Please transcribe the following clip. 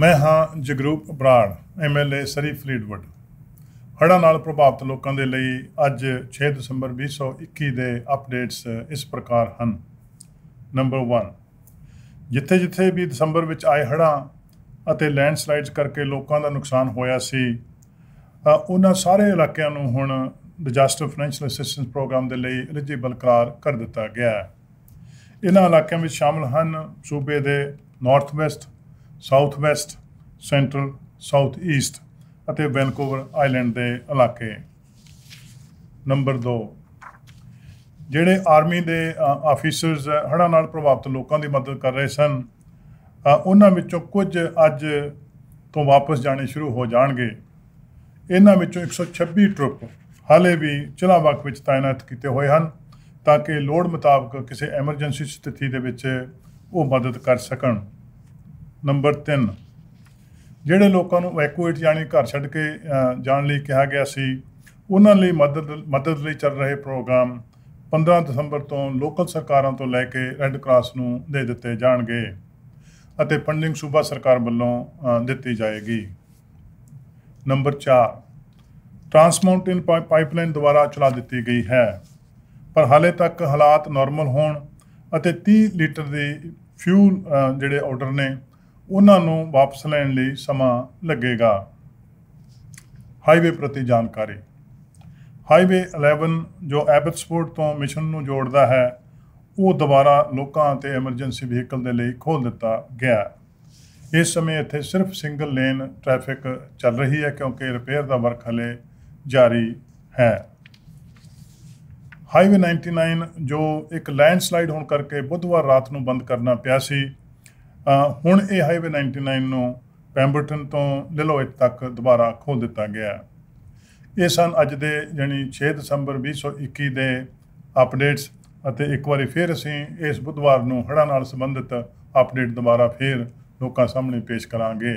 ਮੈਂ ਹਾਂ Jagroop Brar MLA Surrey Fleetwood ਹੜ੍ਹਾਂ ਨਾਲ ਪ੍ਰਭਾਵਿਤ ਲੋਕਾਂ ਦੇ ਲਈ ਅੱਜ 6 ਦਸੰਬਰ 2021 ਦੇ ਅਪਡੇਟਸ ਇਸ ਪ੍ਰਕਾਰ ਹਨ ਨੰਬਰ 1 ਜਿੱਥੇ-ਜਿੱਥੇ ਵੀ ਦਸੰਬਰ ਵਿੱਚ ਆਏ ਹੜ੍ਹਾਂ ਅਤੇ ਲੈਂਡਸਲਾਈਡਸ ਕਰਕੇ ਲੋਕਾਂ ਦਾ ਨੁਕਸਾਨ ਹੋਇਆ ਸੀ ਉਹਨਾਂ ਸਾਰੇ ਇਲਾਕਿਆਂ ਨੂੰ ਹੁਣ ਡਿਜ਼ਾਸਟਰ ਫਾਈਨੈਂਸ਼ੀਅਲ ਅਸਿਸਟੈਂਸ ਪ੍ਰੋਗਰਾਮ ਦੇ ਲਈ ਐਲੀਜੀਬਲ ਕਰਾਰ ਕਰ ਦਿੱਤਾ ਗਿਆ ਹੈ ਇਹਨਾਂ ਇਲਾਕਿਆਂ ਵਿੱਚ ਸ਼ਾਮਲ ਹਨ ਸੂਬੇ ਦੇ north west south west central south east ਅਤੇ ਵੈਨਕੂਵਰ ਆਈਲੈਂਡ ਦੇ ਇਲਾਕੇ ਨੰਬਰ 2 ਜਿਹੜੇ ਆਰਮੀ ਦੇ ਆਫੀਸਰਸ ਹੜਾਂ ਨਾਲ ਪ੍ਰਭਾਵਿਤ ਲੋਕਾਂ ਦੀ ਮਦਦ ਕਰ ਰਹੇ ਸਨ ਉਹਨਾਂ ਵਿੱਚੋਂ ਕੁਝ ਅੱਜ ਤੋਂ ਵਾਪਸ ਜਾਣੇ ਸ਼ੁਰੂ ਹੋ ਜਾਣਗੇ ਇਹਨਾਂ ਵਿੱਚੋਂ 126 ਟਰੁੱਪ ਹਾਲੇ ਵੀ ਚਲਾਵਕ ਵਿੱਚ ਤਾਇਨਾਤ ਕੀਤੇ ਹੋਏ ਹਨ ਤਾਂ ਕਿ ਲੋੜ ਮੁਤਾਬਕ ਕਿਸੇ ਐਮਰਜੈਂਸੀ ਸਥਿਤੀ ਦੇ ਵਿੱਚ ਉਹ ਮਦਦ ਕਰ ਸਕਣ ਨੰਬਰ 3 ਜਿਹੜੇ ਲੋਕਾਂ ਨੂੰ ਐਕੂਏਟ ਜਾਣੇ ਘਰ ਛੱਡ ਕੇ ਜਾਣ ਲਈ ਕਿਹਾ ਗਿਆ ਸੀ ਉਹਨਾਂ ਲਈ ਮਦਦ ਮਦਦ ਲਈ ਚੱਲ ਰਹੇ ਪ੍ਰੋਗਰਾਮ 15 ਦਸੰਬਰ ਤੋਂ ਲੋਕਲ ਸਰਕਾਰਾਂ ਤੋਂ ਲੈ ਕੇ ਰੈੱਡ ਕਰਾਸ ਨੂੰ ਦੇ ਦਿੱਤੇ ਜਾਣਗੇ ਅਤੇ ਫੰਡਿੰਗ ਸੂਬਾ ਸਰਕਾਰ ਵੱਲੋਂ ਦਿੱਤੀ ਜਾਏਗੀ ਨੰਬਰ 4 ਟ੍ਰਾਂਸਮਾਉਂਟਨ ਪਾਈਪਲਾਈਨ ਦੁਆਰਾ ਚਲਾ ਦਿੱਤੀ ਗਈ ਹੈ ਪਰ ਹਾਲੇ ਤੱਕ ਹਾਲਾਤ ਨਾਰਮਲ ਹੋਣ ਅਤੇ 30 ਲੀਟਰ ਦੇ ਫਿਊਲ ਜਿਹੜੇ ਆਰਡਰ ਨੇ ਉਹਨਾਂ ਨੂੰ ਵਾਪਸ ਲੈਣ ਲਈ ਸਮਾਂ ਲੱਗੇਗਾ ਹਾਈਵੇ ਪ੍ਰਤੀ ਜਾਣਕਾਰੀ ਹਾਈਵੇ 11 ਜੋ ਐਬਟਸਪੋਰਟ ਤੋਂ ਮਿਸ਼ਨ ਨੂੰ ਜੋੜਦਾ ਹੈ ਉਹ ਦੁਬਾਰਾ ਲੋਕਾਂ ਅਤੇ ਐਮਰਜੈਂਸੀ ਵਹੀਕਲ ਦੇ ਲਈ ਖੋਲ ਦਿੱਤਾ ਗਿਆ ਇਸ ਸਮੇਂ ਇੱਥੇ ਸਿਰਫ ਸਿੰਗਲ ਲੇਨ ਟ੍ਰੈਫਿਕ ਚੱਲ ਰਹੀ ਹੈ ਕਿਉਂਕਿ ਰਿਪੇਅਰ ਦਾ ਵਰਕ ਹਲੇ ਜਾਰੀ ਹੈ ਹਾਈਵੇ 99 ਜੋ ਇੱਕ ਲੈਂਡਸਲਾਈਡ ਹੋਣ ਕਰਕੇ ਬੁੱਧਵਾਰ ਰਾਤ ਨੂੰ ਬੰਦ ਕਰਨਾ ਪਿਆ ਸੀ ਹੁਣ ਇਹ ਹਾਈਵੇ 99 ਨੂੰ ਪੈਂਬਰਟਨ ਤੋਂ ਲਿਲੋਇਟ ਤੱਕ ਦੁਬਾਰਾ ਖੋਲ ਦਿੱਤਾ ਗਿਆ ਇਹ ਸਨ ਅੱਜ ਦੇ ਜਾਨੀ 6 ਦਸੰਬਰ 2021 ਦੇ ਅਪਡੇਟਸ ਅਤੇ ਇੱਕ ਵਾਰੀ ਫਿਰ ਅਸੀਂ ਇਸ ਬੁੱਧਵਾਰ ਨੂੰ ਹੜ੍ਹਾਂ ਨਾਲ ਸੰਬੰਧਿਤ ਅਪਡੇਟ ਦੁਬਾਰਾ ਫਿਰ ਲੋਕਾਂ ਸਾਹਮਣੇ ਪੇਸ਼ ਕਰਾਂਗੇ